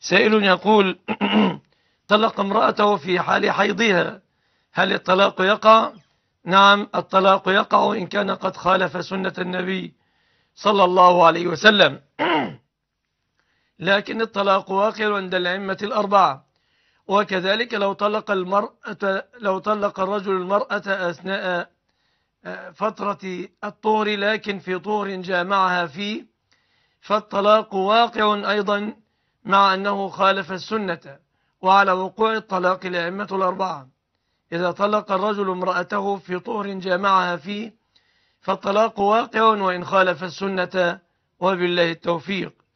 سائل يقول طلق امرأته في حال حيضها هل الطلاق يقع؟ نعم الطلاق يقع إن كان قد خالف سنة النبي صلى الله عليه وسلم لكن الطلاق واقع عند الأئمة الأربعة وكذلك لو طلق المرأة لو طلق الرجل المرأة أثناء آه، فترة الطور لكن في طور جامعها فيه فالطلاق واقع أيضا مع أنه خالف السنة وعلى وقوع الطلاق لأئمة الأربعة إذا طلق الرجل امرأته في طهر جامعها فيه فالطلاق واقع وإن خالف السنة وبالله التوفيق